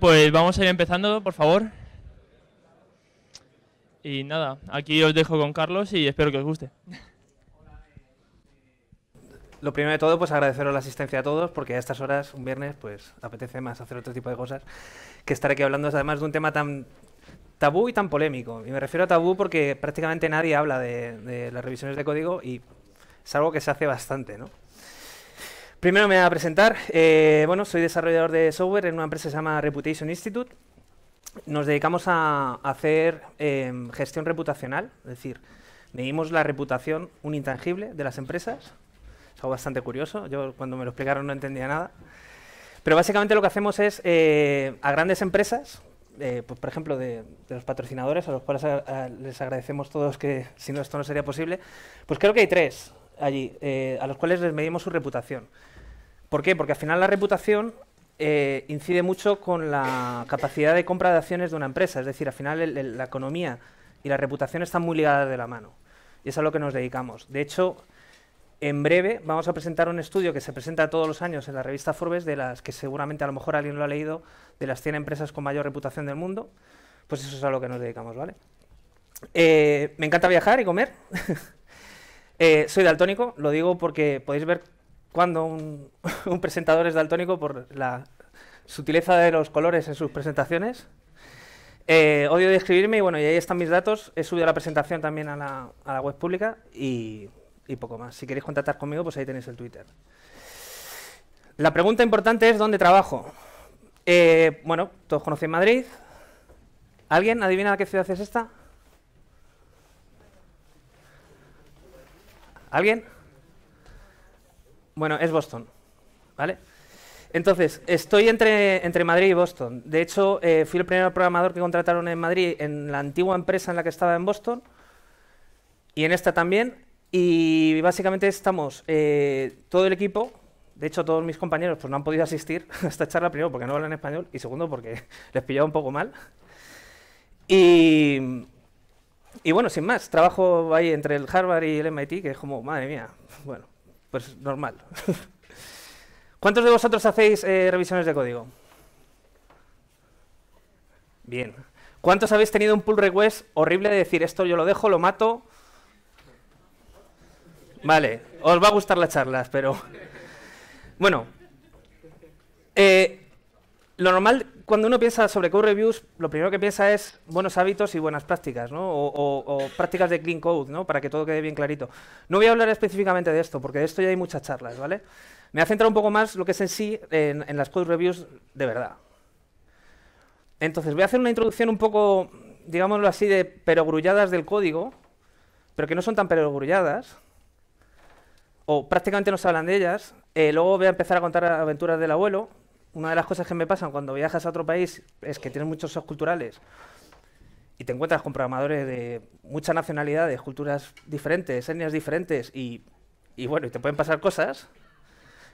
Pues vamos a ir empezando, por favor. Y nada, aquí os dejo con Carlos y espero que os guste. Lo primero de todo, pues agradeceros la asistencia a todos, porque a estas horas, un viernes, pues apetece más hacer otro tipo de cosas que estar aquí hablando además de un tema tan tabú y tan polémico. Y me refiero a tabú porque prácticamente nadie habla de, de las revisiones de código y es algo que se hace bastante, ¿no? Primero me voy a presentar. Eh, bueno, soy desarrollador de software en una empresa que se llama Reputation Institute. Nos dedicamos a hacer em, gestión reputacional, es decir, medimos la reputación, un intangible, de las empresas. Es algo bastante curioso, yo cuando me lo explicaron no entendía nada. Pero básicamente lo que hacemos es eh, a grandes empresas, eh, pues, por ejemplo de, los patrocinadores, a los cuales les agradecemos todos que si no esto no sería posible, pues creo que hay tres allí, a los cuales les medimos su reputación. ¿Por qué? Porque al final la reputación eh, incide mucho con la capacidad de compra de acciones de una empresa. Es decir, al final la economía y la reputación están muy ligadas de la mano. Y es a lo que nos dedicamos. De hecho, en breve vamos a presentar un estudio que se presenta todos los años en la revista Forbes, de las que seguramente a lo mejor alguien lo ha leído, de las 100 empresas con mayor reputación del mundo. Pues eso es a lo que nos dedicamos, ¿vale? Eh, me encanta viajar y comer. Eh, soy daltónico, lo digo porque podéis ver cuando un, presentador es daltónico por la sutileza de los colores en sus presentaciones. Eh, odio describirme y bueno, y ahí están mis datos. He subido la presentación también a la, web pública y, poco más. Si queréis contactar conmigo, pues ahí tenéis el Twitter. La pregunta importante es ¿dónde trabajo? Eh, bueno, todos conocen Madrid. ¿Alguien adivina qué ciudad es esta? ¿Alguien? Bueno, es Boston, ¿vale? Entonces, estoy entre, entre Madrid y Boston. De hecho, eh, fui el primer programador que contrataron en Madrid, en la antigua empresa en la que estaba en Boston, y en esta también. Y básicamente estamos eh, todo el equipo, de hecho todos mis compañeros pues, no han podido asistir a esta charla, primero porque no hablan español y segundo porque les pillaba un poco mal. Y, y bueno, sin más, trabajo ahí entre el Harvard y el MIT, que es como, madre mía, bueno, pues normal. ¿Cuántos de vosotros hacéis eh, revisiones de código? Bien. ¿Cuántos habéis tenido un pull request horrible de decir esto yo lo dejo, lo mato? Vale, os va a gustar las charlas, pero... Bueno, eh, lo normal cuando uno piensa sobre code reviews, lo primero que piensa es buenos hábitos y buenas prácticas, ¿no? O, prácticas de clean code, ¿no? Para que todo quede bien clarito. No voy a hablar específicamente de esto, porque de esto ya hay muchas charlas, ¿vale? Me a centrar un poco más lo que es en sí en, las code reviews de verdad. Entonces, voy a hacer una introducción un poco, digámoslo así, de perogrulladas del código, pero que no son tan perogrulladas, o prácticamente no se hablan de ellas. Eh, luego voy a empezar a contar aventuras del abuelo, una de las cosas que me pasan cuando viajas a otro país es que tienes muchos socios culturales y te encuentras con programadores de muchas nacionalidades, culturas diferentes, etnias diferentes y, bueno, y te pueden pasar cosas.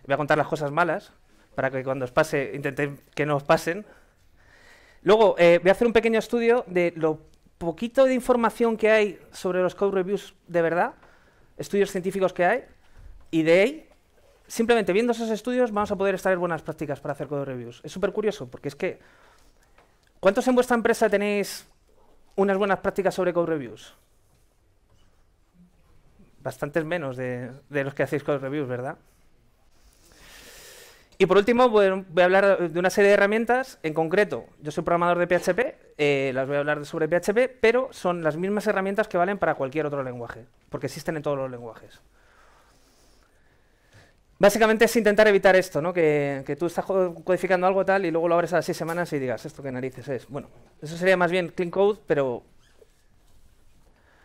Voy a contar las cosas malas para que cuando os pase intenten que no os pasen. Luego eh, voy a hacer un pequeño estudio de lo poquito de información que hay sobre los code reviews de verdad, estudios científicos que hay, y de ahí simplemente viendo esos estudios vamos a poder extraer buenas prácticas para hacer code reviews. Es súper curioso porque es que, ¿cuántos en vuestra empresa tenéis unas buenas prácticas sobre code reviews? Bastantes menos de, los que hacéis code reviews, ¿verdad? Y por último, voy a hablar de una serie de herramientas. En concreto, yo soy programador de PHP, eh, las voy a hablar sobre PHP, pero son las mismas herramientas que valen para cualquier otro lenguaje, porque existen en todos los lenguajes. Básicamente es intentar evitar esto, ¿no? Que, tú estás codificando algo tal y luego lo abres a las seis semanas y digas, esto qué narices es. Bueno, eso sería más bien clean code, pero...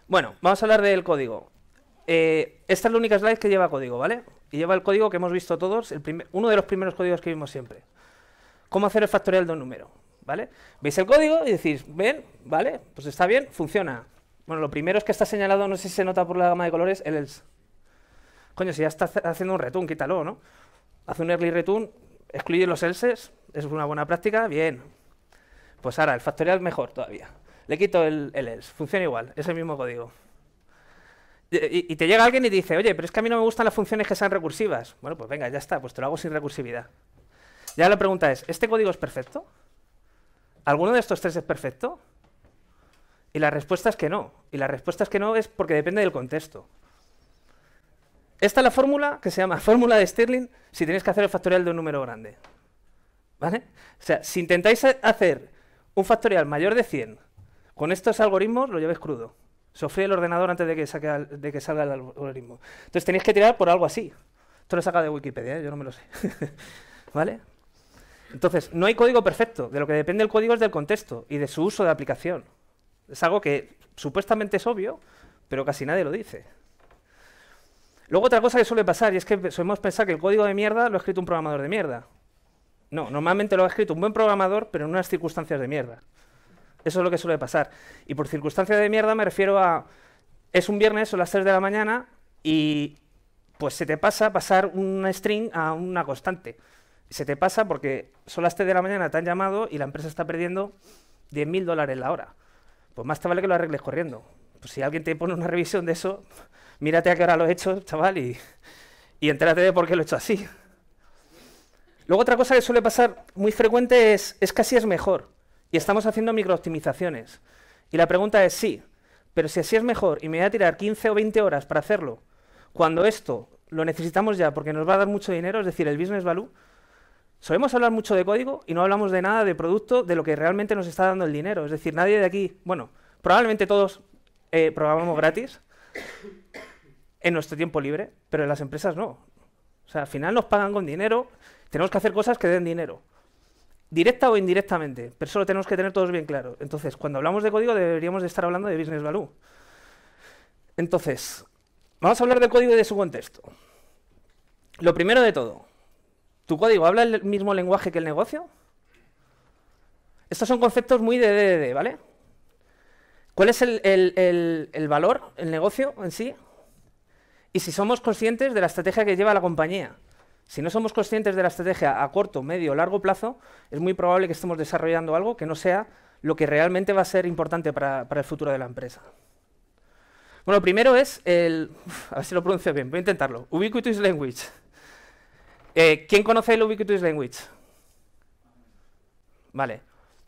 Bueno, vamos a hablar del código. Eh, esta es la única slide que lleva código, ¿vale? Y lleva el código que hemos visto todos, el uno de los primeros códigos que vimos siempre. Cómo hacer el factorial de un número, ¿vale? Veis el código y decís, ven, ¿vale? Pues está bien, funciona. Bueno, lo primero es que está señalado, no sé si se nota por la gama de colores, el else. Coño, si ya está haciendo un return, quítalo, ¿no? Hace un early return, excluye los elses, es una buena práctica, bien. Pues ahora, el factorial mejor todavía. Le quito el, else, funciona igual, es el mismo código. Y, te llega alguien y te dice, oye, pero es que a mí no me gustan las funciones que sean recursivas. Bueno, pues venga, ya está, pues te lo hago sin recursividad. Ya la pregunta es, ¿este código es perfecto? ¿Alguno de estos tres es perfecto? Y la respuesta es que no. Y la respuesta es que no es porque depende del contexto. Esta es la fórmula que se llama fórmula de Stirling si tenéis que hacer el factorial de un número grande. ¿Vale? O sea, si intentáis hacer un factorial mayor de 100 con estos algoritmos, lo lleváis crudo. Sofrí el ordenador antes de que, salga el algoritmo. Entonces tenéis que tirar por algo así. Esto lo saca de Wikipedia, ¿eh? yo no me lo sé. ¿Vale? Entonces, no hay código perfecto. De lo que depende el código es del contexto y de su uso de aplicación. Es algo que supuestamente es obvio, pero casi nadie lo dice. Luego otra cosa que suele pasar, y es que solemos pensar que el código de mierda lo ha escrito un programador de mierda. No, normalmente lo ha escrito un buen programador, pero en unas circunstancias de mierda. Eso es lo que suele pasar. Y por circunstancias de mierda me refiero a... Es un viernes, son las 3 de la mañana, y pues se te pasa pasar un string a una constante. Se te pasa porque son las 3 de la mañana, te han llamado y la empresa está perdiendo 10.000 dólares la hora. Pues más te vale que lo arregles corriendo. Pues si alguien te pone una revisión de eso, mírate a qué hora lo he hecho, chaval, y, entérate de por qué lo he hecho así. Luego otra cosa que suele pasar muy frecuente es, es que así es mejor. Y estamos haciendo microoptimizaciones. Y la pregunta es sí, pero si así es mejor y me voy a tirar 15 o 20 horas para hacerlo, cuando esto lo necesitamos ya porque nos va a dar mucho dinero, es decir, el business value, solemos hablar mucho de código y no hablamos de nada de producto, de lo que realmente nos está dando el dinero. Es decir, nadie de aquí, bueno, probablemente todos eh, programamos gratis, en nuestro tiempo libre, pero en las empresas no. O sea, al final nos pagan con dinero, tenemos que hacer cosas que den dinero, directa o indirectamente, pero eso lo tenemos que tener todos bien claro. Entonces, cuando hablamos de código deberíamos de estar hablando de business value. Entonces, vamos a hablar del código y de su contexto. Lo primero de todo, ¿tu código habla el mismo lenguaje que el negocio? Estos son conceptos muy de DDD, ¿vale? ¿Cuál es el, el valor, el negocio en sí? y si somos conscientes de la estrategia que lleva la compañía. Si no somos conscientes de la estrategia a corto, medio o largo plazo, es muy probable que estemos desarrollando algo que no sea lo que realmente va a ser importante para, el futuro de la empresa. Bueno, primero es el... a ver si lo pronuncio bien, voy a intentarlo. Ubiquitous Language. Eh, ¿Quién conoce el Ubiquitous Language? Vale.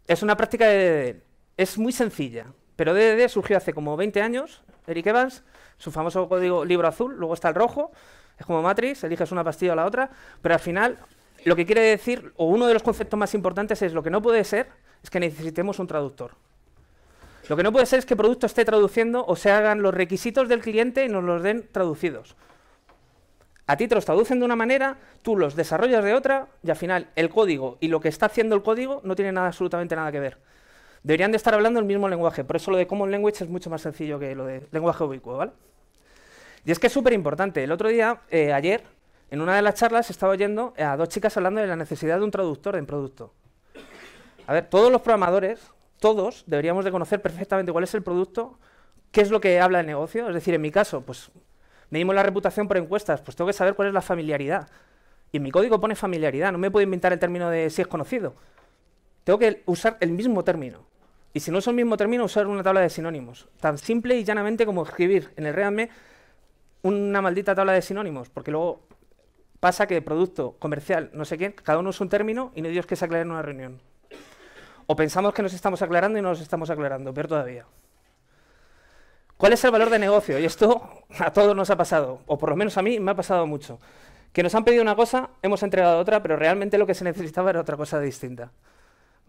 Es una práctica de DDD. Es muy sencilla, pero DDD surgió hace como 20 años Eric Evans, su famoso código libro azul, luego está el rojo, es como Matrix, eliges una pastilla o la otra, pero al final lo que quiere decir, o uno de los conceptos más importantes es lo que no puede ser, es que necesitemos un traductor. Lo que no puede ser es que el producto esté traduciendo o se hagan los requisitos del cliente y nos los den traducidos. A ti te los traducen de una manera, tú los desarrollas de otra y al final el código y lo que está haciendo el código no tiene nada, absolutamente nada que ver deberían de estar hablando el mismo lenguaje. Por eso lo de Common Language es mucho más sencillo que lo de lenguaje ubicuo, ¿vale? Y es que es súper importante. El otro día, eh, ayer, en una de las charlas estaba oyendo a dos chicas hablando de la necesidad de un traductor en producto. A ver, todos los programadores, todos deberíamos de conocer perfectamente cuál es el producto, qué es lo que habla el negocio. Es decir, en mi caso, pues medimos la reputación por encuestas, pues tengo que saber cuál es la familiaridad. Y en mi código pone familiaridad, no me puedo inventar el término de si es conocido. Tengo que usar el mismo término. Y si no es el mismo término, usar una tabla de sinónimos. Tan simple y llanamente como escribir en el realme una maldita tabla de sinónimos, porque luego pasa que producto, comercial, no sé qué, cada uno es un término y no hay Dios que se aclare en una reunión. O pensamos que nos estamos aclarando y no nos estamos aclarando, pero todavía. ¿Cuál es el valor de negocio? Y esto a todos nos ha pasado, o por lo menos a mí me ha pasado mucho. Que nos han pedido una cosa, hemos entregado otra, pero realmente lo que se necesitaba era otra cosa distinta.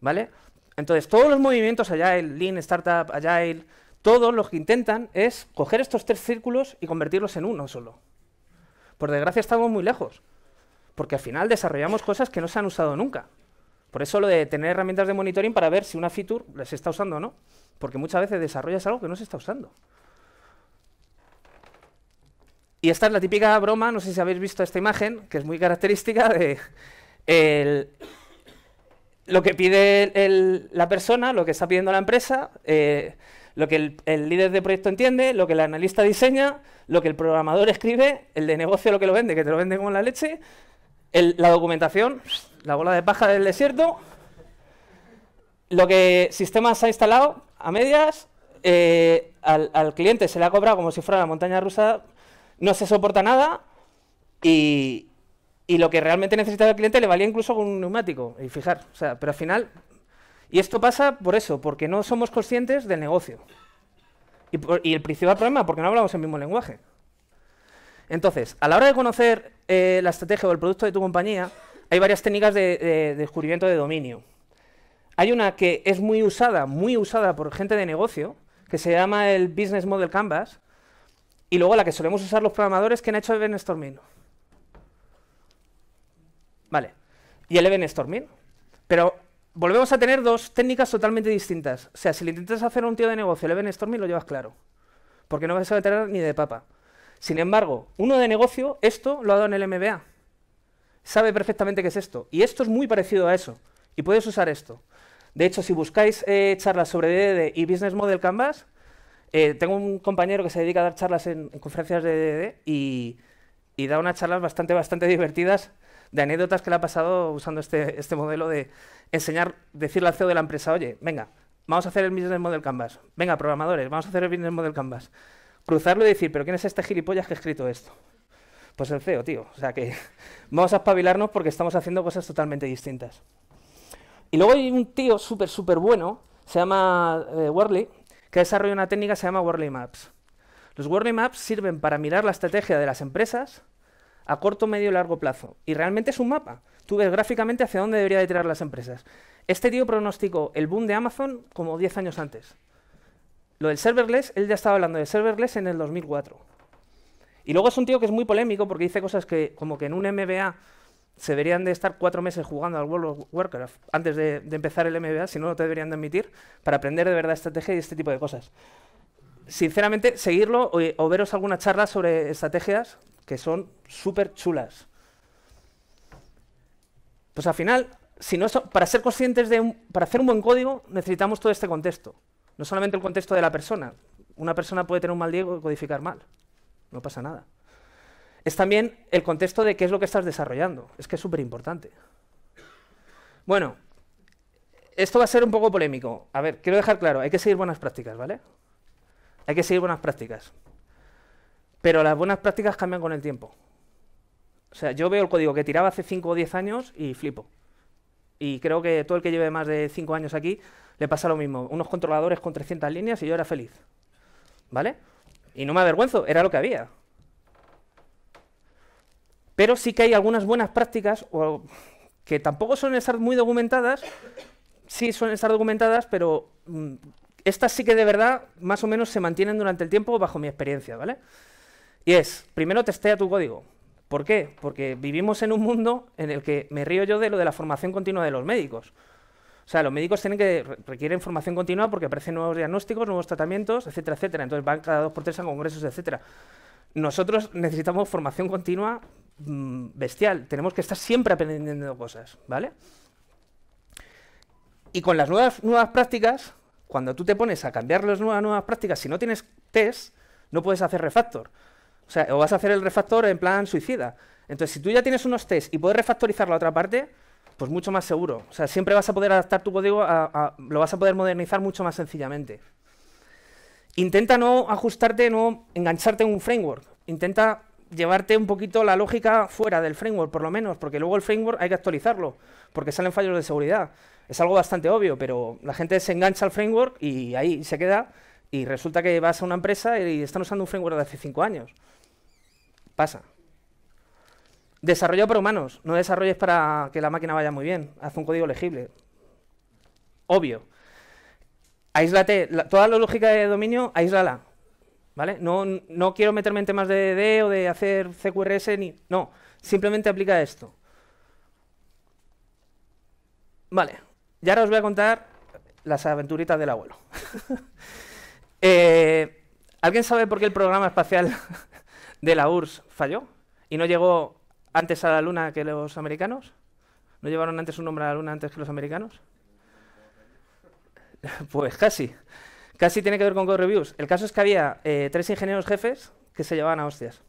¿Vale? Entonces, todos los movimientos Agile, Lean Startup, Agile, todos los que intentan es coger estos tres círculos y convertirlos en uno solo. Por desgracia estamos muy lejos, porque al final desarrollamos cosas que no se han usado nunca. Por eso lo de tener herramientas de monitoring para ver si una feature se está usando o no, porque muchas veces desarrollas algo que no se está usando. Y esta es la típica broma, no sé si habéis visto esta imagen, que es muy característica de el, lo que pide la persona, lo que está pidiendo la empresa, eh, lo que el, líder de proyecto entiende, lo que el analista diseña, lo que el programador escribe, el de negocio lo que lo vende, que te lo vende como la leche, la documentación, la bola de paja del desierto, lo que sistemas ha instalado a medias, eh, al, cliente se le ha cobrado como si fuera la montaña rusa, no se soporta nada y, y lo que realmente necesitaba el cliente le valía incluso con un neumático. Y fijar, o sea, pero al final. Y esto pasa por eso, porque no somos conscientes del negocio. Y, el principal problema, porque no hablamos el mismo lenguaje. Entonces, a la hora de conocer eh, la estrategia o el producto de tu compañía, hay varias técnicas de, descubrimiento de dominio. Hay una que es muy usada, muy usada por gente de negocio, que se llama el Business Model Canvas, y luego la que solemos usar los programadores que han hecho el Storming. y el event storming. Pero volvemos a tener dos técnicas totalmente distintas. O sea, si le intentas hacer a un tío de negocio el event storming, lo llevas claro. Porque no vas a tener ni de papa. Sin embargo, uno de negocio, esto lo ha dado en el MBA. Sabe perfectamente qué es esto. Y esto es muy parecido a eso. Y puedes usar esto. De hecho, si buscáis eh, charlas sobre DDD y Business Model Canvas, eh, tengo un compañero que se dedica a dar charlas en, conferencias de DDD y, y da unas charlas bastante, bastante divertidas de anécdotas que le ha pasado usando este, este modelo de enseñar, decirle al CEO de la empresa, oye, venga, vamos a hacer el business model canvas, venga, programadores, vamos a hacer el business model canvas, cruzarlo y decir, pero ¿quién es este gilipollas que ha escrito esto? Pues el CEO, tío, o sea que vamos a espabilarnos porque estamos haciendo cosas totalmente distintas. Y luego hay un tío súper, súper bueno, se llama eh, Worley, que desarrollado una técnica que se llama Worley Maps. Los Worley Maps sirven para mirar la estrategia de las empresas a corto, medio y largo plazo. Y realmente es un mapa. Tú ves gráficamente hacia dónde debería tirar las empresas. Este tío pronosticó el boom de Amazon como 10 años antes. Lo del serverless, él ya estaba hablando de serverless en el 2004. Y luego es un tío que es muy polémico porque dice cosas que, como que en un MBA se deberían de estar cuatro meses jugando al World of Warcraft antes de, empezar el MBA, si no, no te deberían de admitir, para aprender de verdad estrategia y este tipo de cosas. Sinceramente, seguirlo o veros alguna charla sobre estrategias que son súper chulas. Pues al final, si no, para ser conscientes de para hacer un buen código necesitamos todo este contexto. No solamente el contexto de la persona. Una persona puede tener un mal Diego y codificar mal. No pasa nada. Es también el contexto de qué es lo que estás desarrollando. Es que es súper importante. Bueno, esto va a ser un poco polémico. A ver, quiero dejar claro, hay que seguir buenas prácticas, ¿vale? Hay que seguir buenas prácticas. Pero las buenas prácticas cambian con el tiempo. O sea, yo veo el código que tiraba hace 5 o 10 años y flipo. Y creo que todo el que lleve más de 5 años aquí le pasa lo mismo. Unos controladores con 300 líneas y yo era feliz. ¿Vale? Y no me avergüenzo, era lo que había. Pero sí que hay algunas buenas prácticas o, que tampoco suelen estar muy documentadas. Sí, suelen estar documentadas, pero mm, estas sí que de verdad más o menos se mantienen durante el tiempo bajo mi experiencia, ¿vale? Y es, primero testea tu código. ¿Por qué? Porque vivimos en un mundo en el que me río yo de lo de la formación continua de los médicos. O sea, los médicos tienen que requieren formación continua porque aparecen nuevos diagnósticos, nuevos tratamientos, etcétera, etcétera. Entonces van cada dos por tres a congresos, etcétera. Nosotros necesitamos formación continua mm, bestial. Tenemos que estar siempre aprendiendo cosas, ¿vale? Y con las nuevas, nuevas prácticas, cuando tú te pones a cambiar las nuevas, nuevas prácticas, si no tienes test, no puedes hacer refactor. O vas a hacer el refactor en plan suicida. Entonces, si tú ya tienes unos tests y puedes refactorizar la otra parte, pues mucho más seguro. O sea, siempre vas a poder adaptar tu código, lo vas a poder modernizar mucho más sencillamente. Intenta no ajustarte, no engancharte en un framework. Intenta llevarte un poquito la lógica fuera del framework, por lo menos, porque luego el framework hay que actualizarlo, porque salen fallos de seguridad. Es algo bastante obvio, pero la gente se engancha al framework y ahí se queda y resulta que vas a una empresa y están usando un framework de hace cinco años. Pasa. Desarrollo para humanos. No desarrolles para que la máquina vaya muy bien. Haz un código legible. Obvio. Aíslate. toda la lógica de dominio, aíslala. ¿Vale? No, quiero meterme en temas de D o de hacer CQRS ni. No. Simplemente aplica esto. Vale. Y ahora os voy a contar las aventuritas del abuelo. Eh, ¿Alguien sabe por qué el programa espacial de la URSS falló y no llegó antes a la Luna que los americanos. ¿No llevaron antes un hombre a la Luna antes que los americanos? pues casi. Casi tiene que ver con Code Reviews. El caso es que había eh, tres ingenieros jefes que se llevaban a hostias.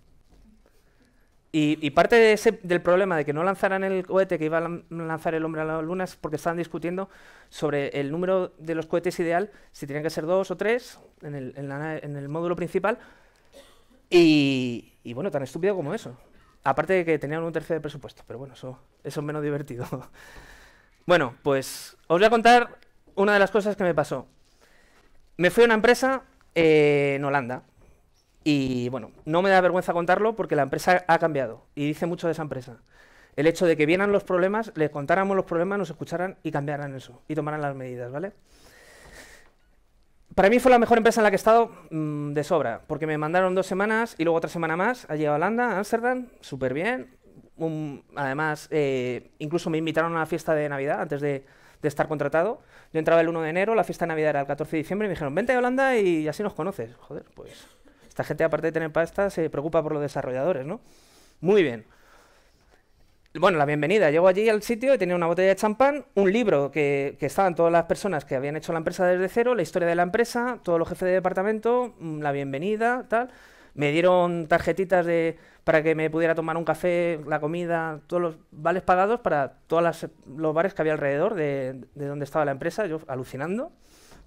Y, parte del problema de que no lanzaran el cohete que iba a lanzar el hombre a la Luna es porque estaban discutiendo sobre el número de los cohetes ideal, si tenían que ser dos o tres en el, en el módulo principal, y, bueno, tan estúpido como eso. Aparte de que tenían un tercio de presupuesto, pero bueno, eso, es menos divertido. bueno, pues os voy a contar una de las cosas que me pasó. Me fui a una empresa eh, en Holanda. Y bueno, no me da vergüenza contarlo porque la empresa ha cambiado y dice mucho de esa empresa. El hecho de que vieran los problemas, les contáramos los problemas, nos escucharan y cambiaran eso y tomaran las medidas, ¿vale? Para mí fue la mejor empresa en la que he estado mm, de sobra, porque me mandaron dos semanas y luego otra semana más allí a Holanda, a Ámsterdam, súper bien. además, eh, incluso me invitaron a la fiesta de Navidad antes de, de, estar contratado. Yo entraba el 1 de enero, la fiesta de Navidad era el 14 de diciembre y me dijeron, vente a Holanda y así nos conoces. Joder, pues esta gente aparte de tener pasta se preocupa por los desarrolladores, ¿no? Muy bien bueno, la bienvenida. Llego allí al sitio y tenía una botella de champán, un libro que, estaban todas las personas que habían hecho la empresa desde cero, la historia de la empresa, todos los jefes de departamento, mm, la bienvenida, tal. Me dieron tarjetitas de para que me pudiera tomar un café, la comida, todos los vales pagados para todos los bares que había alrededor de, donde estaba la empresa, yo alucinando.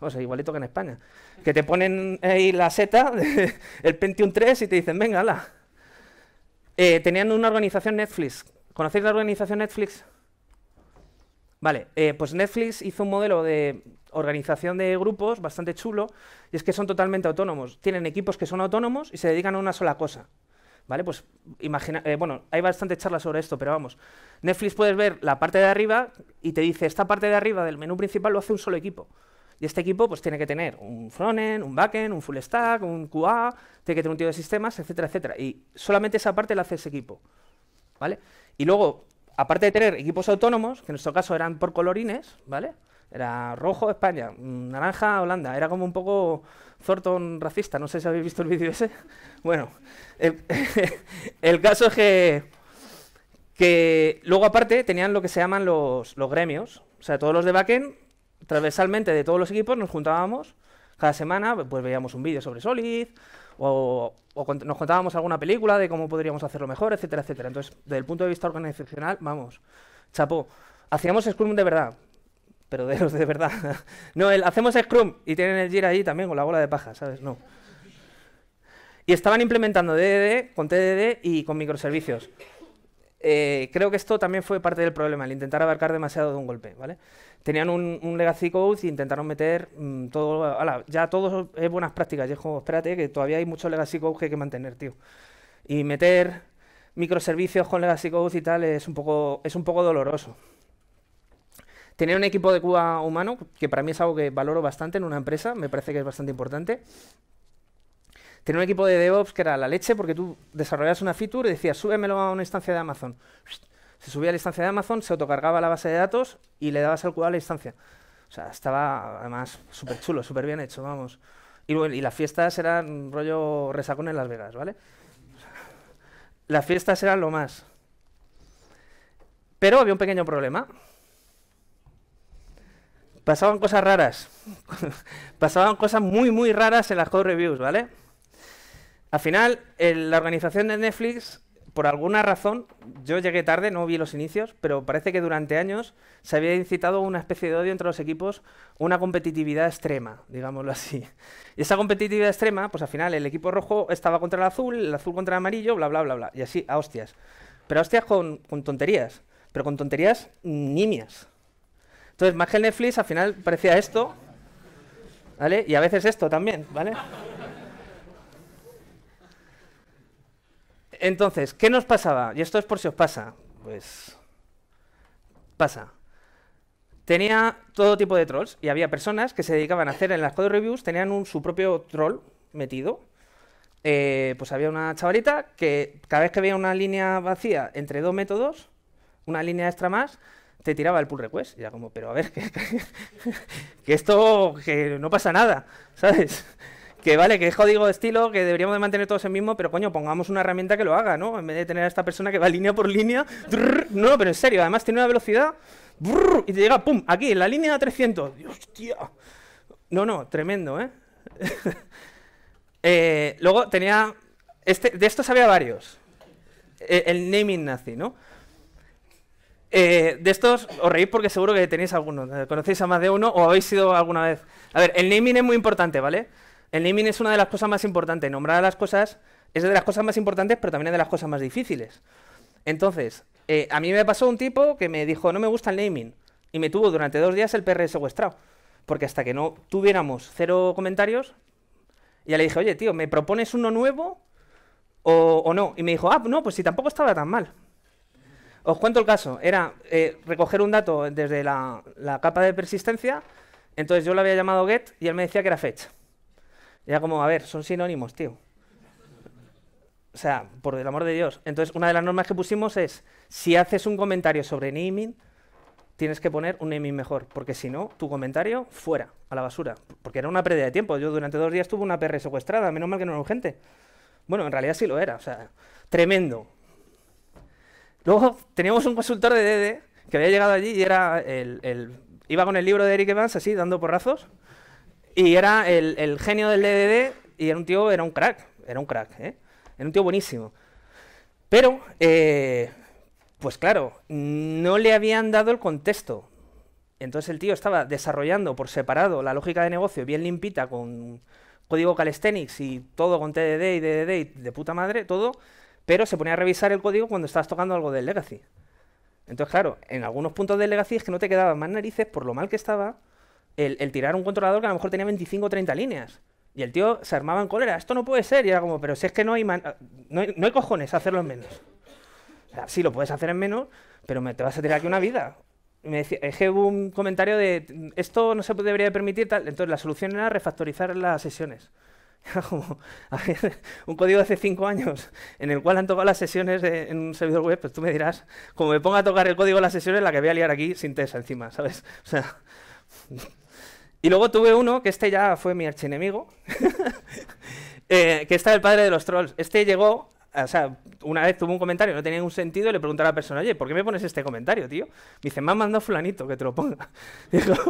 O sea, igualito que en España. Que te ponen ahí la seta, el Pentium 3, y te dicen, venga, la. Eh, tenían una organización Netflix ¿Conocéis la organización Netflix? Vale, eh, pues Netflix hizo un modelo de organización de grupos bastante chulo y es que son totalmente autónomos. Tienen equipos que son autónomos y se dedican a una sola cosa. ¿Vale? Pues imagina, eh, bueno, hay bastante charlas sobre esto, pero vamos. Netflix puedes ver la parte de arriba y te dice, esta parte de arriba del menú principal lo hace un solo equipo. Y este equipo pues tiene que tener un frontend, un backend, un full stack, un QA, tiene que tener un tío de sistemas, etcétera, etcétera. Y solamente esa parte la hace ese equipo. ¿Vale? Y luego, aparte de tener equipos autónomos, que en nuestro caso eran por colorines, ¿vale? Era rojo España, mm, naranja Holanda, era como un poco Thornton racista, no sé si habéis visto el vídeo ese. Bueno, el, caso es que, que, luego aparte tenían lo que se llaman los, los gremios, o sea, todos los de backend, transversalmente de todos los equipos nos juntábamos cada semana, pues veíamos un vídeo sobre Solid, o, nos contábamos alguna película de cómo podríamos hacerlo mejor, etcétera, etcétera. Entonces, desde el punto de vista organizacional, vamos, chapó. Hacíamos Scrum de verdad, pero de los de verdad. no, el, hacemos Scrum y tienen el Jira ahí también con la bola de paja, ¿sabes? No. Y estaban implementando DDD con TDD y con microservicios. Eh, creo que esto también fue parte del problema, el intentar abarcar demasiado de un golpe, ¿vale? Tenían un, legacy code e intentaron meter mm, todo... ya todo es buenas prácticas, y es espérate, que todavía hay mucho legacy code que hay que mantener, tío. Y meter microservicios con legacy code y tal es un poco, es un poco doloroso. Tener un equipo de Cuba humano, que para mí es algo que valoro bastante en una empresa, me parece que es bastante importante. Tenía un equipo de DevOps que era la leche porque tú desarrollabas una feature y decías, súbemelo a una instancia de Amazon. Se subía a la instancia de Amazon, se autocargaba la base de datos y le dabas al cuadro a la instancia. O sea, estaba además súper chulo, súper bien hecho, vamos. Y, y las fiestas eran rollo resacón en Las Vegas, ¿vale? Las fiestas eran lo más. Pero había un pequeño problema. Pasaban cosas raras. Pasaban cosas muy, muy raras en las code reviews, ¿vale? Al final, la organización de Netflix, por alguna razón, yo llegué tarde, no vi los inicios, pero parece que durante años se había incitado una especie de odio entre los equipos, una competitividad extrema, digámoslo así. Y esa competitividad extrema, pues al final el equipo rojo estaba contra el azul, el azul contra el amarillo, bla, bla, bla, bla. Y así, a hostias. Pero a hostias con, tonterías, pero con tonterías nimias. Entonces, más que Netflix, al final parecía esto, ¿vale? Y a veces esto también, ¿vale? Entonces, ¿qué nos pasaba? Y esto es por si os pasa. Pues pasa. Tenía todo tipo de trolls y había personas que se dedicaban a hacer en las code reviews, tenían su propio troll metido. Eh, pues había una chavalita que cada vez que veía una línea vacía entre dos métodos, una línea extra más, te tiraba el pull request. Y era como, pero a ver, que, que esto, que no pasa nada, ¿sabes? que vale, que es código de estilo, que deberíamos de mantener todos el mismo, pero coño, pongamos una herramienta que lo haga, ¿no? En vez de tener a esta persona que va línea por línea. no, pero en serio, además tiene una velocidad. y te llega, ¡pum! Aquí, en la línea 300. ¡Hostia! No, no, tremendo, ¿eh? eh luego tenía. Este, de estos había varios. Eh, el naming nazi, ¿no? Eh, de estos os reís porque seguro que tenéis algunos, conocéis a más de uno o habéis sido alguna vez. A ver, el naming es muy importante, ¿vale? El naming es una de las cosas más importantes. Nombrar las cosas es de las cosas más importantes, pero también es de las cosas más difíciles. Entonces, eh, a mí me pasó un tipo que me dijo, no me gusta el naming. Y me tuvo durante dos días el PR secuestrado. Porque hasta que no tuviéramos cero comentarios, ya le dije, oye, tío, ¿me propones uno nuevo o, no? Y me dijo, ah, no, pues si tampoco estaba tan mal. Os cuento el caso. Era eh, recoger un dato desde la, la, capa de persistencia. Entonces yo lo había llamado get y él me decía que era fetch. Era como, a ver, son sinónimos, tío. O sea, por el amor de Dios. Entonces, una de las normas que pusimos es, si haces un comentario sobre naming, tienes que poner un naming mejor, porque si no, tu comentario fuera, a la basura. Porque era una pérdida de tiempo. Yo durante dos días tuve una PR secuestrada, menos mal que no era urgente. Bueno, en realidad sí lo era, o sea, tremendo. Luego teníamos un consultor de DD que había llegado allí y era el, el iba con el libro de Eric Evans así, dando porrazos. Y era el, genio del DDD y era un tío, era un crack, era un crack, ¿eh? era un tío buenísimo. Pero, eh, pues claro, no le habían dado el contexto. Entonces el tío estaba desarrollando por separado la lógica de negocio bien limpita con código calisthenics y todo con TDD y DDD de puta madre, todo, pero se ponía a revisar el código cuando estabas tocando algo del Legacy. Entonces, claro, en algunos puntos del Legacy es que no te quedaban más narices por lo mal que estaba el, tirar un controlador que a lo mejor tenía 25 o 30 líneas. Y el tío se armaba en cólera, esto no puede ser. Y era como, pero si es que no hay, no, hay cojones hacerlo en menos. sí, lo puedes hacer en menos, pero me te vas a tirar aquí una vida. Me decía, dejé un comentario de, esto no se debería permitir, tal. Entonces la solución era refactorizar las sesiones. como un código hace cinco años en el cual han tocado las sesiones en un servidor web, pues tú me dirás, como me ponga a tocar el código de las sesiones, la que voy a liar aquí sin tesa encima, ¿sabes? O sea... Y luego tuve uno, que este ya fue mi archienemigo, eh, que está el padre de los trolls. Este llegó, o sea, una vez tuvo un comentario, no tenía ningún sentido, y le pregunté a la persona, oye, ¿por qué me pones este comentario, tío? Me dice, me han mandado fulanito que te lo ponga.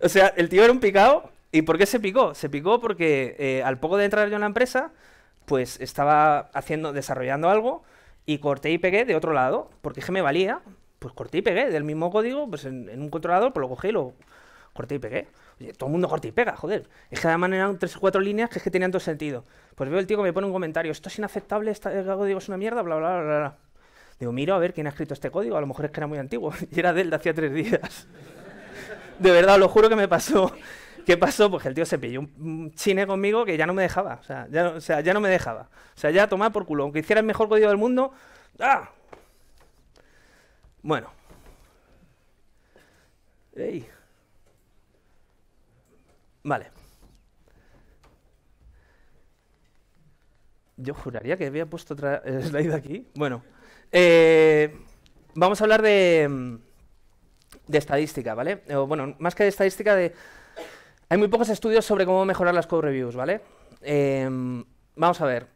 o sea, el tío era un picado, ¿y por qué se picó? Se picó porque eh, al poco de entrar yo en la empresa, pues estaba haciendo, desarrollando algo, y corté y pegué de otro lado, porque es que me valía, pues corté y pegué del mismo código, pues en, un controlador, pues lo cogí y lo corté y pegué. Oye, todo el mundo corta y pega, joder. Es que además eran tres o cuatro líneas que es que tenían todo sentido. Pues veo el tío que me pone un comentario, esto es inaceptable, este código es una mierda, bla, bla, bla, bla. Digo, miro a ver quién ha escrito este código, a lo mejor es que era muy antiguo, y era del de hacía tres días. de verdad, lo juro que me pasó. ¿Qué pasó? Pues que el tío se pilló un chine conmigo que ya no me dejaba. O sea, ya, o sea, ya no me dejaba. O sea, ya tomar por culo. Aunque hiciera el mejor código del mundo, ¡ah! Bueno. Vale. Yo juraría que había puesto otra slide aquí. Bueno. Eh, vamos a hablar de, estadística, ¿vale? bueno, más que de estadística, de... Hay muy pocos estudios sobre cómo mejorar las code reviews, ¿vale? Eh, vamos a ver.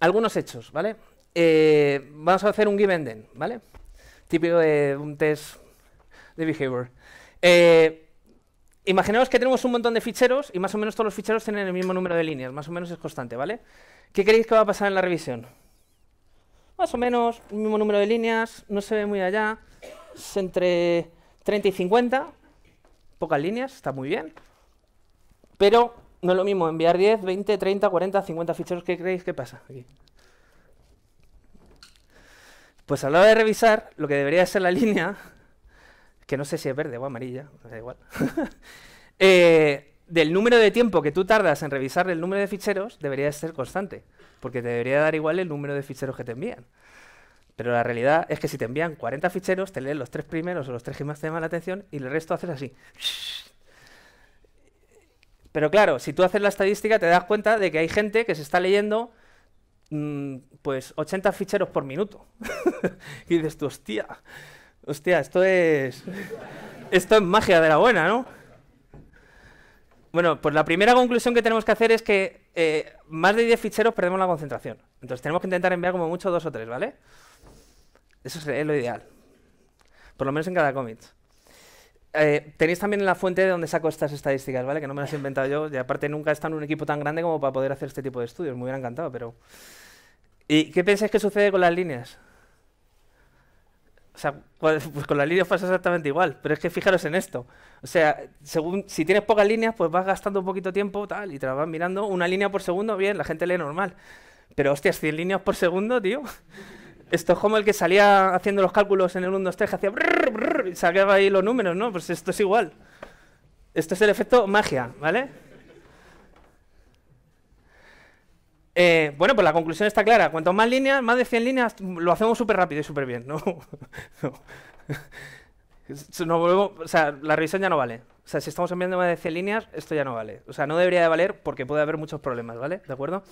Algunos hechos, ¿vale? Eh, vamos a hacer un give and then, ¿vale? típico de un test de behavior. Eh, imaginaos que tenemos un montón de ficheros y más o menos todos los ficheros tienen el mismo número de líneas, más o menos es constante, ¿vale? ¿Qué creéis que va a pasar en la revisión? Más o menos, el mismo número de líneas, no se ve muy allá, es entre 30 y 50, pocas líneas, está muy bien, pero no es lo mismo enviar 10, 20, 30, 40, 50 ficheros, ¿qué creéis que pasa aquí? Pues a la hora de revisar, lo que debería ser la línea, que no sé si es verde o amarilla, da igual, eh, del número de tiempo que tú tardas en revisar el número de ficheros debería ser constante, porque te debería dar igual el número de ficheros que te envían. Pero la realidad es que si te envían 40 ficheros, te lees los tres primeros o los tres que más te llaman la atención y el resto haces así. Pero claro, si tú haces la estadística, te das cuenta de que hay gente que se está leyendo Mm, pues 80 ficheros por minuto. y dices tú, hostia, hostia, esto es. Esto es magia de la buena, ¿no? Bueno, pues la primera conclusión que tenemos que hacer es que eh, más de 10 ficheros perdemos la concentración. Entonces tenemos que intentar enviar como mucho dos o tres, ¿vale? Eso es lo ideal. Por lo menos en cada commit. Eh, tenéis también la fuente de donde saco estas estadísticas, ¿vale? Que no me las he inventado yo. Y aparte nunca he estado en un equipo tan grande como para poder hacer este tipo de estudios. Me hubiera encantado, pero ¿Y qué pensáis que sucede con las líneas? O sea, pues, pues con las líneas pasa exactamente igual, pero es que fijaros en esto. O sea, según si tienes pocas líneas, pues vas gastando un poquito tiempo tal, y te las vas mirando. Una línea por segundo, bien, la gente lee normal. Pero hostias, 100 líneas por segundo, tío. Esto es como el que salía haciendo los cálculos en el mundo 2, 3, hacía y sacaba ahí los números, ¿no? Pues esto es igual. Esto es el efecto magia, ¿vale? Eh, bueno, pues la conclusión está clara. Cuanto más líneas, más de 100 líneas, lo hacemos súper rápido y súper bien, ¿no? la revisión ya no vale. O sea, si estamos enviando más de 100 líneas, esto ya no vale. O sea, no debería de valer porque puede haber muchos problemas, ¿vale? ¿De acuerdo?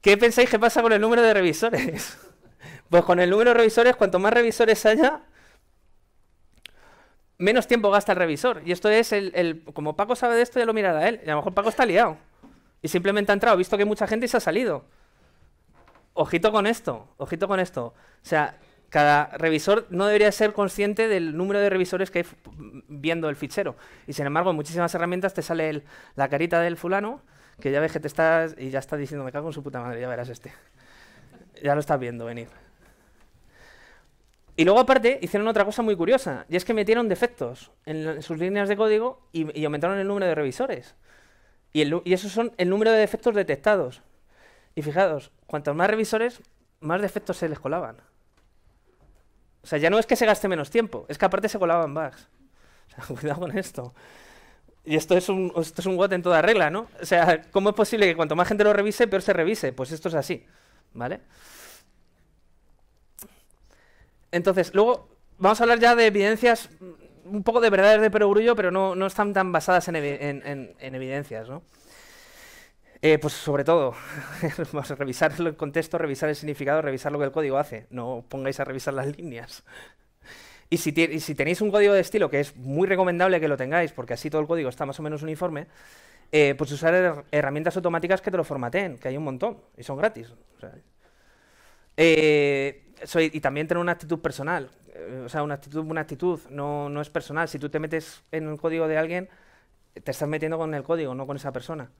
¿Qué pensáis que pasa con el número de revisores? pues con el número de revisores, cuanto más revisores haya, menos tiempo gasta el revisor. Y esto es el, el... Como Paco sabe de esto, ya lo mirará él. Y a lo mejor Paco está liado y simplemente ha entrado, visto que mucha gente se ha salido. Ojito con esto, ojito con esto. O sea, cada revisor no debería ser consciente del número de revisores que hay viendo el fichero. Y sin embargo, en muchísimas herramientas te sale la carita del fulano, que ya ves que te estás y ya está diciendo, me cago en su puta madre, ya verás este. Ya lo estás viendo venir. Y luego aparte hicieron otra cosa muy curiosa, y es que metieron defectos en, sus líneas de código y aumentaron el número de revisores. Y, esos son el número de defectos detectados. Y fijados, cuantos más revisores, más defectos se les colaban. O sea, ya no es que se gaste menos tiempo, es que aparte se colaban bugs. O sea, cuidado con esto. Y esto es un, esto es un en toda regla, ¿no? O sea, ¿cómo es posible que cuanto más gente lo revise, peor se revise? Pues esto es así, ¿vale? Entonces, luego vamos a hablar ya de evidencias un poco de verdades de perogrullo, pero no, están tan basadas en, evidencias, ¿no? Eh, pues sobre todo, revisar el contexto, revisar el significado, revisar lo que el código hace. No pongáis a revisar las líneas. Y si, tenéis un código de estilo, que es muy recomendable que lo tengáis, porque así todo el código está más o menos uniforme, eh, pues usar herramientas automáticas que te lo formateen, que hay un montón, y son gratis. O eh, y también tener una actitud personal. Eh, o sea, una actitud, una actitud, no, es personal. Si tú te metes en un código de alguien, te estás metiendo con el código, no con esa persona.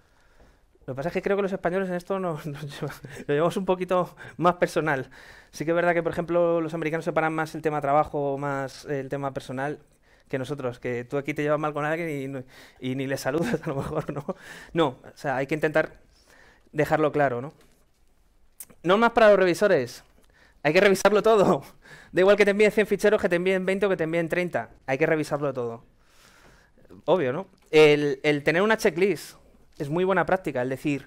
Lo que pasa es que creo que los españoles en esto nos, lo llevamos un poquito más personal. Sí que es verdad que, por ejemplo, los americanos separan más el tema trabajo, más el tema personal que nosotros, que tú aquí te llevas mal con alguien y, ni le saludas a lo mejor, ¿no? No, o sea, hay que intentar dejarlo claro, ¿no? más para los revisores. Hay que revisarlo todo. Da igual que te envíen 100 ficheros, que te envíen 20 o que te envíen 30. Hay que revisarlo todo. Obvio, ¿no? El, tener una checklist es muy buena práctica. Es decir,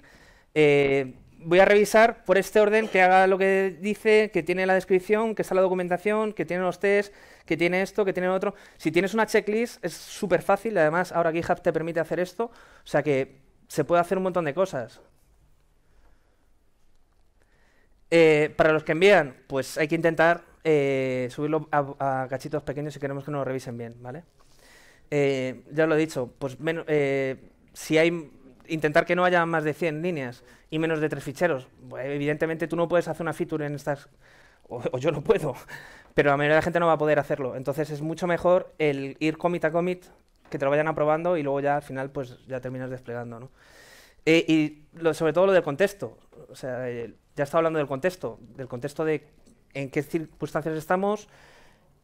eh, voy a revisar por este orden que haga lo que dice, que tiene la descripción, que está la documentación, que tiene los tests, que tiene esto, que tiene otro. Si tienes una checklist es súper fácil. Además, ahora GitHub te permite hacer esto. O sea que se puede hacer un montón de cosas. Eh, para los que envían, pues hay que intentar eh, subirlo a, cachitos pequeños si queremos que nos revisen bien, ¿vale? Eh, ya lo he dicho, pues menos, si hay intentar que no haya más de 100 líneas y menos de tres ficheros, pues, evidentemente tú no puedes hacer una feature en estas, o, yo no puedo, pero la mayoría de la gente no va a poder hacerlo. Entonces es mucho mejor el ir commit a commit, que te lo vayan aprobando y luego ya al final pues ya terminas desplegando, ¿no? y sobre todo lo del contexto, o sea, ya estaba hablando del contexto, del contexto de en qué circunstancias estamos,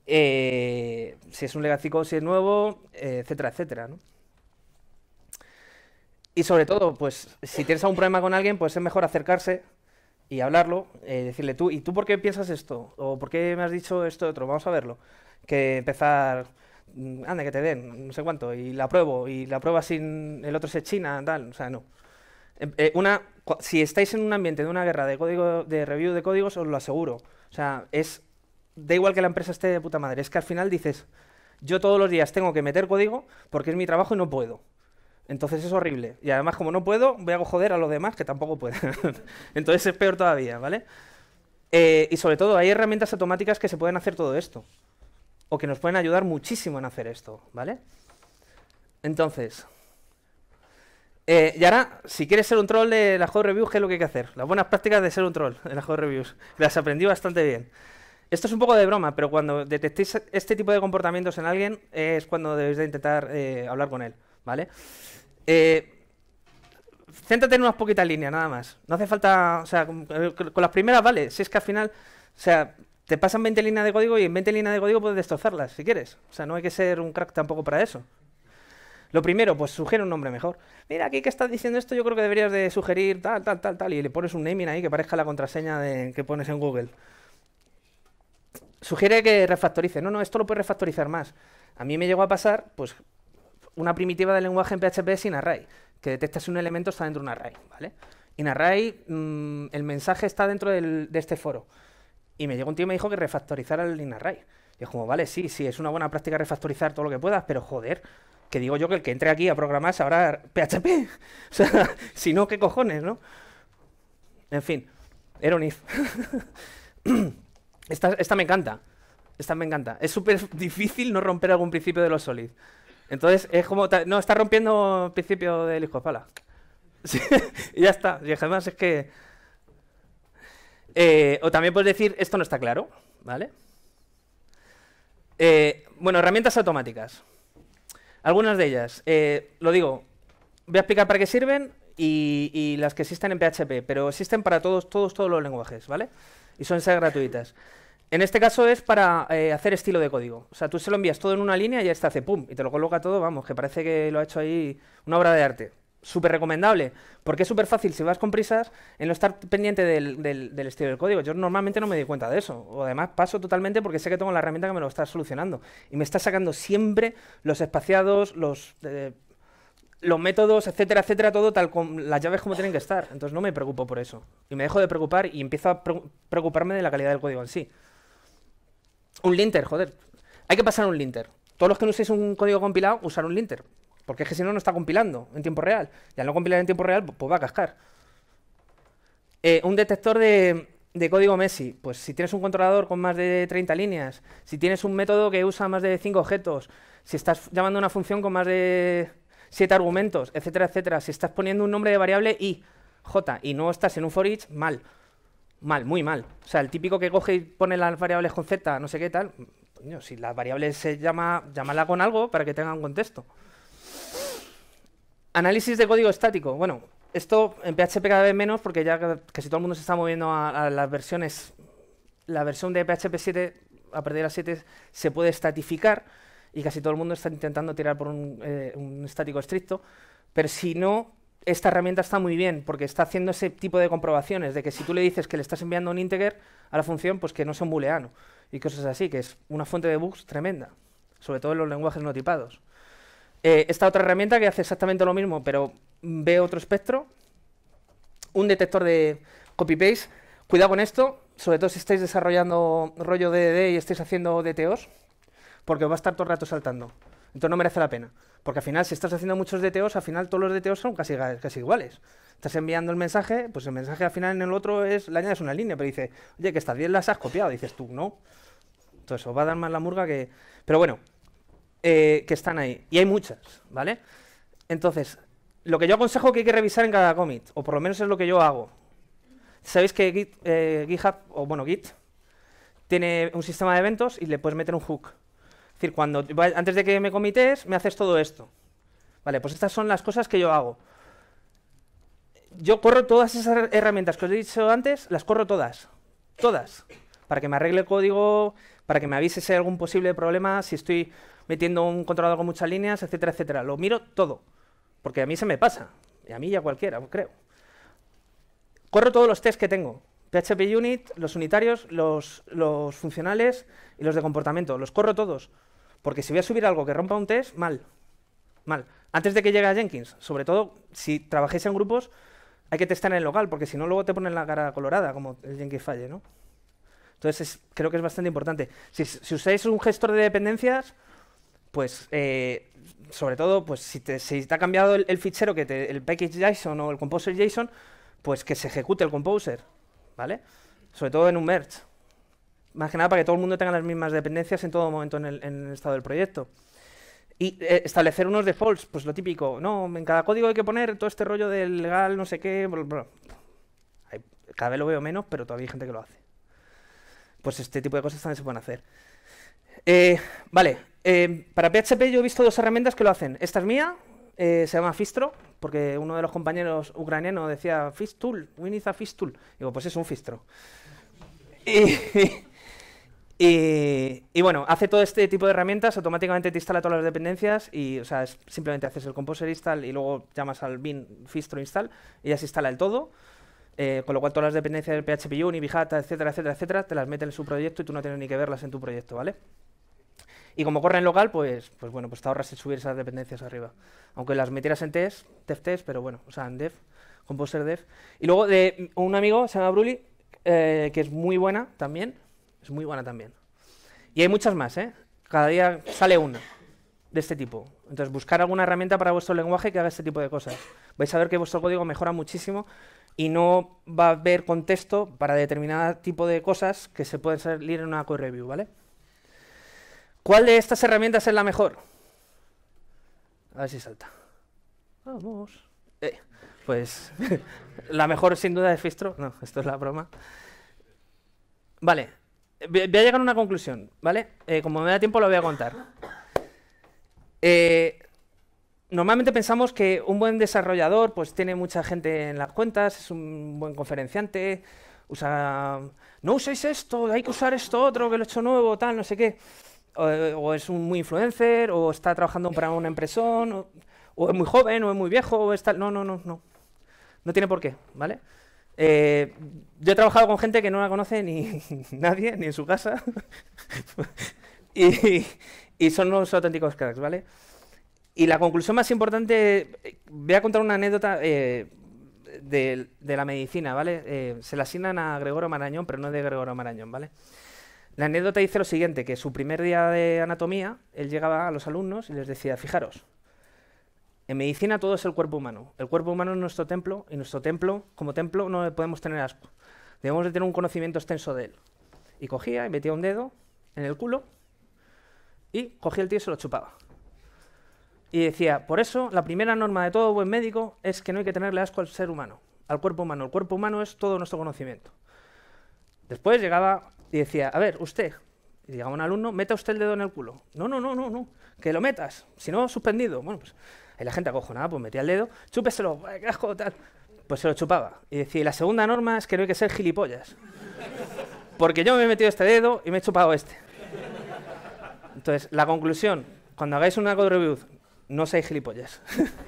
eh, si es un legacico, si es nuevo, eh, etcétera, etcétera. ¿no? Y sobre todo, pues si tienes algún problema con alguien, pues es mejor acercarse y hablarlo, eh, decirle tú, ¿y tú por qué piensas esto? ¿O por qué me has dicho esto otro? Vamos a verlo. Que empezar, mm, anda, que te den, no sé cuánto, y la pruebo, y la prueba sin el otro se china, tal, o sea, no. una si estáis en un ambiente de una guerra de, código, de review de códigos, os lo aseguro. O sea, es. Da igual que la empresa esté de puta madre. Es que al final dices, yo todos los días tengo que meter código porque es mi trabajo y no puedo. Entonces es horrible. Y además, como no puedo, voy a joder a los demás que tampoco pueden. Entonces es peor todavía, ¿vale? Eh, y sobre todo, hay herramientas automáticas que se pueden hacer todo esto. O que nos pueden ayudar muchísimo en hacer esto, ¿vale? Entonces. Eh, ahora, si quieres ser un troll de la Hot Reviews, ¿qué es lo que hay que hacer? Las buenas prácticas de ser un troll en la Hot Reviews. Las aprendí bastante bien. Esto es un poco de broma, pero cuando detectéis este tipo de comportamientos en alguien, es cuando debéis de intentar eh, hablar con él, ¿vale? Eh, céntrate en unas poquitas líneas, nada más. No hace falta, o sea, con, eh, con, las primeras vale, si es que al final, o sea, te pasan 20 líneas de código y en 20 líneas de código puedes destrozarlas, si quieres. O sea, no hay que ser un crack tampoco para eso. Lo primero, pues sugiere un nombre mejor. Mira, aquí que estás diciendo esto, yo creo que deberías de sugerir tal, tal, tal, tal. Y le pones un naming ahí que parezca la contraseña que pones en Google. Sugiere que refactorice. No, no, esto lo puedes refactorizar más. A mí me llegó a pasar, pues, una primitiva del lenguaje en PHP sin array. Que detectas un elemento está dentro de un array, ¿vale? Y en array mm, el mensaje está dentro de este foro. Y me llegó un tío y me dijo que refactorizara el array. Y es como, vale, sí, sí, es una buena práctica refactorizar todo lo que puedas, pero joder, que digo yo que el que entre aquí a programar ahora PHP. O sea, si no, ¿qué cojones, no? En fin, era esta, me encanta. Esta me encanta. Es súper difícil no romper algún principio de los solid. Entonces, es como... No, está rompiendo el principio del hijo de pala. y ya está. Y además es que... Eh, o también puedes decir, esto no está claro, ¿vale? Eh, bueno, herramientas automáticas. Algunas de ellas. Eh, lo digo, voy a explicar para qué sirven y, las que existen en PHP, pero existen para todos, todos, todos los lenguajes, ¿vale? Y son ser gratuitas. En este caso es para eh, hacer estilo de código. O sea, tú se lo envías todo en una línea y ya está, hace pum, y te lo coloca todo, vamos, que parece que lo ha hecho ahí una obra de arte súper recomendable, porque es súper fácil si vas con prisas en no estar pendiente del, estilo del código. Yo normalmente no me doy cuenta de eso, o además paso totalmente porque sé que tengo la herramienta que me lo está solucionando y me está sacando siempre los espaciados, los, eh, los métodos, etcétera, etcétera, todo tal con las llaves como tienen que estar. Entonces no me preocupo por eso y me dejo de preocupar y empiezo a preocuparme de la calidad del código en sí. Un linter, joder. Hay que pasar un linter. Todos los que no uséis un código compilado, usar un linter. Porque es que si no, no está compilando en tiempo real. ya no compilar en tiempo real, pues, pues va a cascar. Eh, un detector de, código Messi. Pues si tienes un controlador con más de 30 líneas, si tienes un método que usa más de 5 objetos, si estás llamando una función con más de 7 argumentos, etcétera, etcétera, si estás poniendo un nombre de variable y j y no estás en un for each, mal. Mal, muy mal. O sea, el típico que coge y pone las variables con z, no sé qué tal, si la variable se llama, llámala con algo para que tenga un contexto. Análisis de código estático. Bueno, esto en PHP cada vez menos porque ya casi todo el mundo se está moviendo a, las versiones. La versión de PHP 7, a partir de las 7, se puede estatificar y casi todo el mundo está intentando tirar por un, eh, un estático estricto. Pero si no, esta herramienta está muy bien porque está haciendo ese tipo de comprobaciones de que si tú le dices que le estás enviando un integer a la función, pues que no sea un booleano y cosas así, que es una fuente de bugs tremenda, sobre todo en los lenguajes no tipados. Eh, esta otra herramienta que hace exactamente lo mismo, pero ve otro espectro. Un detector de copy-paste. Cuidado con esto, sobre todo si estáis desarrollando rollo DDD y estáis haciendo DTOs, porque os va a estar todo el rato saltando. Entonces no merece la pena. Porque al final, si estás haciendo muchos DTOs, al final todos los DTOs son casi, casi iguales. Estás enviando el mensaje, pues el mensaje al final en el otro es, le añades una línea, pero dice, oye, que estas 10 las has copiado. Dices tú, no. Entonces os va a dar más la murga que... Pero bueno, eh, que están ahí. Y hay muchas, ¿vale? Entonces, lo que yo aconsejo que hay que revisar en cada commit, o por lo menos es lo que yo hago. Sabéis que eh, GitHub, o bueno, Git, tiene un sistema de eventos y le puedes meter un hook. Es decir, cuando, antes de que me comites, me haces todo esto. Vale, pues estas son las cosas que yo hago. Yo corro todas esas herramientas que os he dicho antes, las corro todas. Todas. Para que me arregle el código, para que me avise si hay algún posible problema, si estoy metiendo un controlador con muchas líneas, etcétera, etcétera. Lo miro todo, porque a mí se me pasa, y a mí y a cualquiera, creo. Corro todos los tests que tengo, PHP Unit, los unitarios, los, los funcionales y los de comportamiento, los corro todos, porque si voy a subir algo que rompa un test, mal, mal. Antes de que llegue a Jenkins, sobre todo si trabajéis en grupos, hay que testar en el local, porque si no luego te ponen la cara colorada, como el Jenkins falle, ¿no? Entonces creo que es bastante importante. Si, si usáis un gestor de dependencias, pues eh, sobre todo, pues si te, ha cambiado el, fichero, que el package JSON o el composer JSON, pues que se ejecute el composer, ¿vale? Sobre todo en un merge. Más que nada para que todo el mundo tenga las mismas dependencias en todo momento en el, estado del proyecto. Y eh, establecer unos defaults, pues lo típico, no, en cada código hay que poner todo este rollo del legal, no sé qué, cada vez lo veo menos, pero todavía hay gente que lo hace. Pues este tipo de cosas también se pueden hacer. Eh, vale, eh, para PHP yo he visto dos herramientas que lo hacen. Esta es mía, eh, se llama Fistro, porque uno de los compañeros ucranianos decía Fistool, we need a Fistool. Digo, pues es un Fistro. Y, bueno, hace todo este tipo de herramientas, automáticamente te instala todas las dependencias y, o sea, simplemente haces el composer install y luego llamas al bin Fistro install y ya se instala el todo. con lo cual todas las dependencias del PHP Uni, etcétera, etcétera, etcétera, te las meten en su proyecto y tú no tienes ni que verlas en tu proyecto, ¿vale? Y como corre en local, pues, pues bueno, pues te ahorras el subir esas dependencias arriba. Aunque las metieras en test, test pero bueno, o sea, en dev, composer dev. Y luego de un amigo, se llama Bruli, eh, que es muy buena también, es muy buena también. Y hay muchas más, ¿eh? Cada día sale una de este tipo. Entonces, buscar alguna herramienta para vuestro lenguaje que haga este tipo de cosas. Vais a ver que vuestro código mejora muchísimo y no va a haber contexto para determinado tipo de cosas que se pueden salir en una code review, ¿vale? ¿Cuál de estas herramientas es la mejor? A ver si salta. Vamos. Eh, pues la mejor sin duda es Fistro. No, esto es la broma. Vale. Voy a llegar a una conclusión, ¿vale? Eh, como me da tiempo lo voy a contar. Eh, normalmente pensamos que un buen desarrollador pues tiene mucha gente en las cuentas, es un buen conferenciante, usa... No uséis esto, hay que usar esto otro, que lo he hecho nuevo, tal, no sé qué o, es un, muy influencer, o está trabajando para una empresa, o, es muy joven, o es muy viejo, o está... No, no, no, no. No tiene por qué, ¿vale? Eh, yo he trabajado con gente que no la conoce ni nadie, ni en su casa. y, son unos auténticos cracks, ¿vale? Y la conclusión más importante, voy a contar una anécdota eh, de, la medicina, ¿vale? Eh, se la asignan a Gregorio Marañón, pero no es de Gregorio Marañón, ¿vale? La anécdota dice lo siguiente, que su primer día de anatomía, él llegaba a los alumnos y les decía, fijaros, en medicina todo es el cuerpo humano. El cuerpo humano es nuestro templo y nuestro templo, como templo, no podemos tener asco. Debemos de tener un conocimiento extenso de él. Y cogía y metía un dedo en el culo y cogía el tío y se lo chupaba. Y decía, por eso la primera norma de todo buen médico es que no hay que tenerle asco al ser humano, al cuerpo humano. El cuerpo humano es todo nuestro conocimiento. Después llegaba y decía, a ver, usted, y llegaba un alumno, meta usted el dedo en el culo. No, no, no, no, no, que lo metas, si no, suspendido. Bueno, pues la gente acojonada, pues metía el dedo, chúpeselo, qué asco, tal. Pues se lo chupaba. Y decía, y la segunda norma es que no hay que ser gilipollas. Porque yo me he metido este dedo y me he chupado este. Entonces, la conclusión, cuando hagáis una code review, no seáis gilipollas.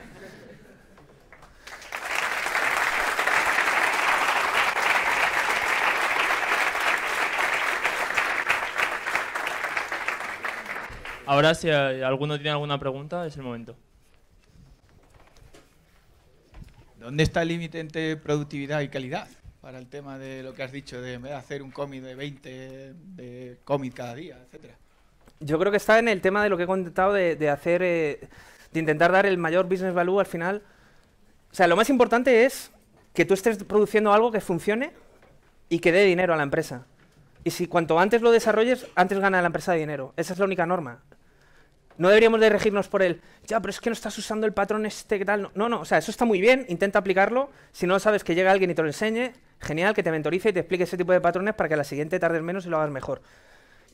Ahora, si eh, alguno tiene alguna pregunta, es el momento. ¿Dónde está el límite entre productividad y calidad? Para el tema de lo que has dicho, de hacer un cómic de 20 de cómic cada día, etcétera. Yo creo que está en el tema de lo que he contestado de, hacer, eh, de intentar dar el mayor business value al final. O sea, lo más importante es que tú estés produciendo algo que funcione y que dé dinero a la empresa. Y si cuanto antes lo desarrolles, antes gana la empresa dinero. Esa es la única norma. No deberíamos de regirnos por él. ya, pero es que no estás usando el patrón este que tal. No, no, o sea, eso está muy bien, intenta aplicarlo. Si no sabes, que llegue alguien y te lo enseñe, genial, que te mentorice y te explique ese tipo de patrones para que a la siguiente tardes menos y lo hagas mejor.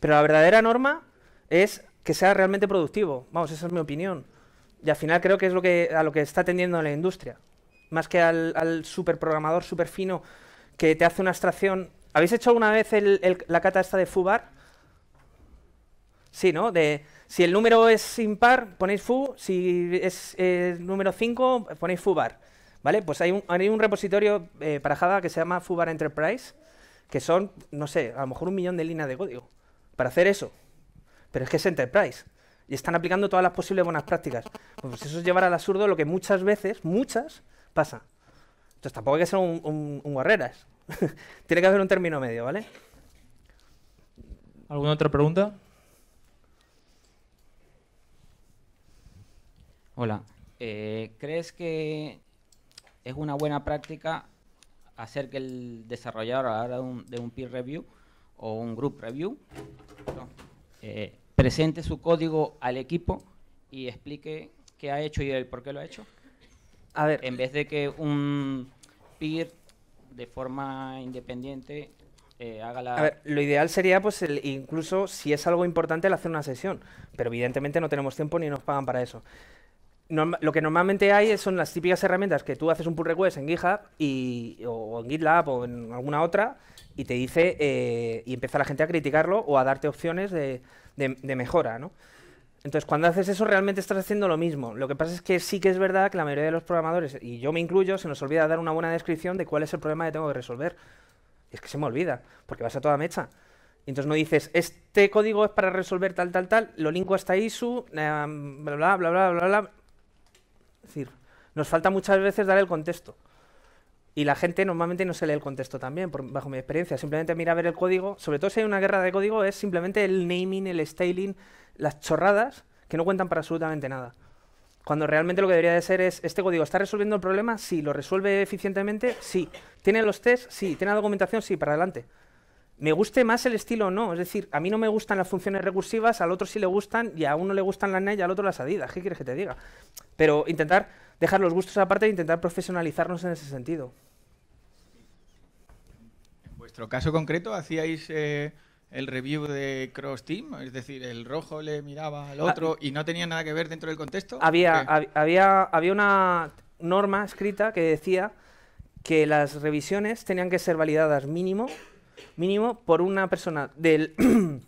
Pero la verdadera norma es que sea realmente productivo. Vamos, esa es mi opinión. Y al final creo que es lo que, a lo que está tendiendo la industria. Más que al, al programador, super fino que te hace una abstracción. ¿Habéis hecho alguna vez la cata esta de Fubar? Sí, ¿no? De, si el número es impar, ponéis foo. Si es el eh, número 5, ponéis foobar. ¿Vale? Pues hay un, hay un repositorio eh, para Java que se llama fubar enterprise, que son, no sé, a lo mejor un millón de líneas de código para hacer eso. Pero es que es enterprise. Y están aplicando todas las posibles buenas prácticas. Pues, pues eso es llevar al absurdo lo que muchas veces, muchas, pasa. Entonces tampoco hay que ser un, un, Tiene que haber un término medio, ¿vale? ¿Alguna otra pregunta? Hola. Eh, ¿Crees que es una buena práctica hacer que el desarrollador a la hora de un, de un peer review o un group review eh, presente su código al equipo y explique qué ha hecho y el por qué lo ha hecho? A ver. En vez de que un peer de forma independiente eh, haga la... A ver, lo ideal sería, pues, el, incluso si es algo importante, el hacer una sesión. Pero evidentemente no tenemos tiempo ni nos pagan para eso lo que normalmente hay son las típicas herramientas que tú haces un pull request en GitHub y, o en GitLab o en alguna otra y te dice eh, y empieza la gente a criticarlo o a darte opciones de, mejora, ¿no? Entonces, cuando haces eso, realmente estás haciendo lo mismo. Lo que pasa es que sí que es verdad que la mayoría de los programadores, y yo me incluyo, se nos olvida dar una buena descripción de cuál es el problema que tengo que resolver. Es que se me olvida, porque vas a toda mecha. Y entonces no dices, este código es para resolver tal, tal, tal, lo linko hasta ISU, eh, bla, bla, bla, bla, bla, bla, es decir, nos falta muchas veces dar el contexto. Y la gente normalmente no se lee el contexto también, bajo mi experiencia. Simplemente mira a ver el código, sobre todo si hay una guerra de código, es simplemente el naming, el styling, las chorradas que no cuentan para absolutamente nada. Cuando realmente lo que debería de ser es, este código está resolviendo el problema, sí, lo resuelve eficientemente, sí. ¿Tiene los tests? Sí. ¿Tiene la documentación? Sí, para adelante me guste más el estilo o no. Es decir, a mí no me gustan las funciones recursivas, al otro sí le gustan, y a uno le gustan las NET y al otro las adidas. ¿Qué quieres que te diga? Pero intentar dejar los gustos aparte e intentar profesionalizarnos en ese sentido. En vuestro caso concreto, ¿hacíais eh, el review de Cross Team? Es decir, el rojo le miraba al ah, otro y no tenía nada que ver dentro del contexto. Había, había, había una norma escrita que decía que las revisiones tenían que ser validadas mínimo mínimo por una persona del,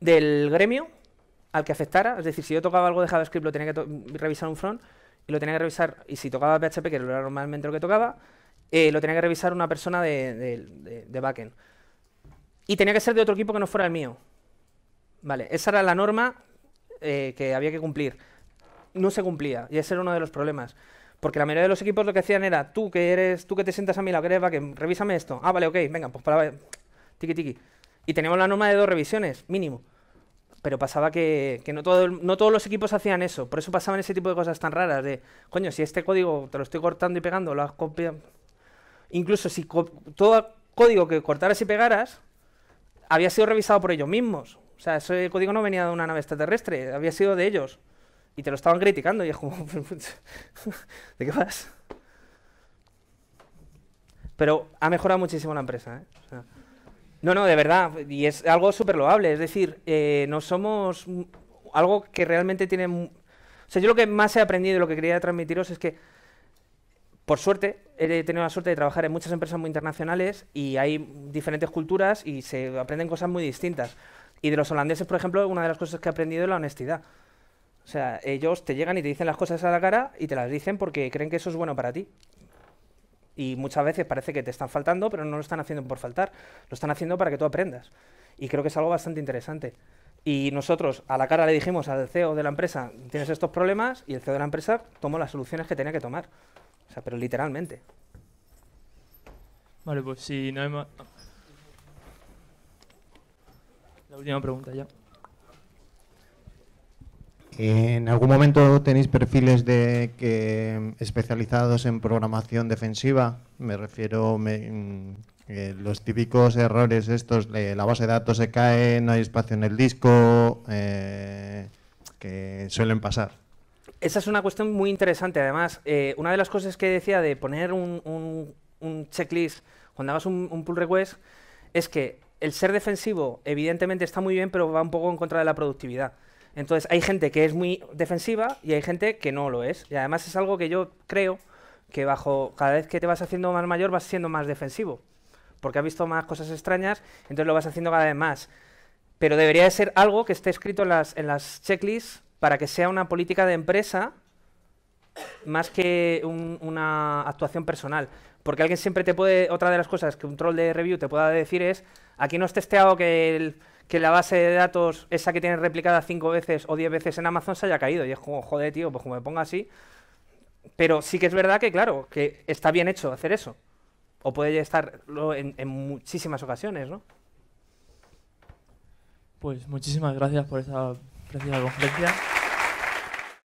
del gremio al que afectara. Es decir, si yo tocaba algo de JavaScript, lo tenía que revisar un front y lo tenía que revisar. Y si tocaba PHP, que era normalmente lo que tocaba, eh, lo tenía que revisar una persona de, de, de, backend. Y tenía que ser de otro equipo que no fuera el mío. Vale, esa era la norma eh, que había que cumplir. No se cumplía, y ese era uno de los problemas. Porque la mayoría de los equipos lo que hacían era, tú que eres, tú que te sientas a mí la que revísame esto. Ah, vale, ok, venga, pues para tiki tiki. Y teníamos la norma de dos revisiones, mínimo. Pero pasaba que, no, todo, no todos los equipos hacían eso. Por eso pasaban ese tipo de cosas tan raras de, coño, si este código te lo estoy cortando y pegando, lo has copiado. Incluso si todo código que cortaras y pegaras, había sido revisado por ellos mismos. O sea, ese código no venía de una nave extraterrestre, había sido de ellos. Y te lo estaban criticando y es como, ¿de qué vas? Pero ha mejorado muchísimo la empresa. ¿eh? no, no, de verdad. Y es algo súper loable. Es decir, eh, no somos algo que realmente tiene... O sea, yo lo que más he aprendido y lo que quería transmitiros es que, por suerte, he tenido la suerte de trabajar en muchas empresas muy internacionales y hay diferentes culturas y se aprenden cosas muy distintas. Y de los holandeses, por ejemplo, una de las cosas que he aprendido es la honestidad. O sea, ellos te llegan y te dicen las cosas a la cara y te las dicen porque creen que eso es bueno para ti. Y muchas veces parece que te están faltando, pero no lo están haciendo por faltar, lo están haciendo para que tú aprendas. Y creo que es algo bastante interesante. Y nosotros a la cara le dijimos al CEO de la empresa, tienes estos problemas, y el CEO de la empresa tomó las soluciones que tenía que tomar. O sea, pero literalmente. Vale, pues si no hay más... La última pregunta ya. ¿En algún momento tenéis perfiles de que em, especializados en programación defensiva? Me refiero a mm, los típicos errores estos, la base de datos se cae, no hay espacio en el disco, eh, que suelen pasar. Esa es una cuestión muy interesante, además. Eh, una de las cosas que decía de poner un, checklist cuando hagas un pull request es que el ser defensivo evidentemente está muy bien, pero va un poco en contra de la productividad. Entonces hay gente que es muy defensiva y hay gente que no lo es. Y además es algo que yo creo que bajo cada vez que te vas haciendo más mayor vas siendo más defensivo. Porque has visto más cosas extrañas, entonces lo vas haciendo cada vez más. Pero debería de ser algo que esté escrito en las, en las checklists para que sea una política de empresa más que una actuación personal. Porque alguien siempre te puede, otra de las cosas que un troll de review te pueda decir es, aquí no has testeado que el que la base de datos, esa que tienes replicada cinco veces o diez veces en Amazon, se haya caído. Y es como, joder, tío, pues como me ponga así. Pero sí que es verdad que, claro, que está bien hecho hacer eso. O puede estarlo en, en muchísimas ocasiones, ¿no? Pues muchísimas gracias por esa preciosa conferencia.